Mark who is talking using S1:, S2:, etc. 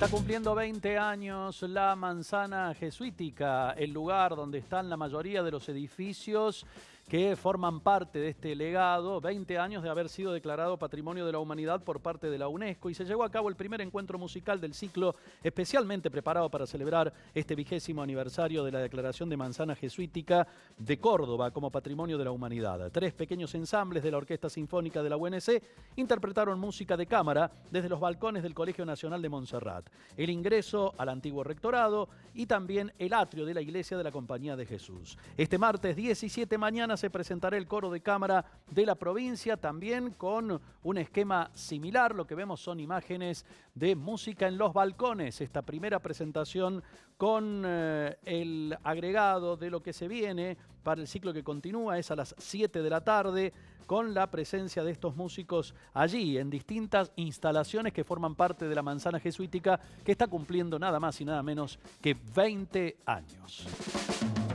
S1: Está cumpliendo 20 años la manzana jesuítica, el lugar donde están la mayoría de los edificios que forman parte de este legado, 20 años de haber sido declarado Patrimonio de la Humanidad por parte de la UNESCO y se llevó a cabo el primer encuentro musical del ciclo especialmente preparado para celebrar este vigésimo aniversario de la declaración de Manzana Jesuítica de Córdoba como Patrimonio de la Humanidad. Tres pequeños ensambles de la Orquesta Sinfónica de la UNC interpretaron música de cámara desde los balcones del Colegio Nacional de Montserrat, el ingreso al antiguo rectorado y también el atrio de la Iglesia de la Compañía de Jesús. Este martes 17 mañana se presentará el coro de cámara de la provincia, también con un esquema similar. Lo que vemos son imágenes de música en los balcones. Esta primera presentación con eh, el agregado de lo que se viene para el ciclo que continúa es a las 7 de la tarde con la presencia de estos músicos allí en distintas instalaciones que forman parte de la manzana jesuítica que está cumpliendo nada más y nada menos que 20 años.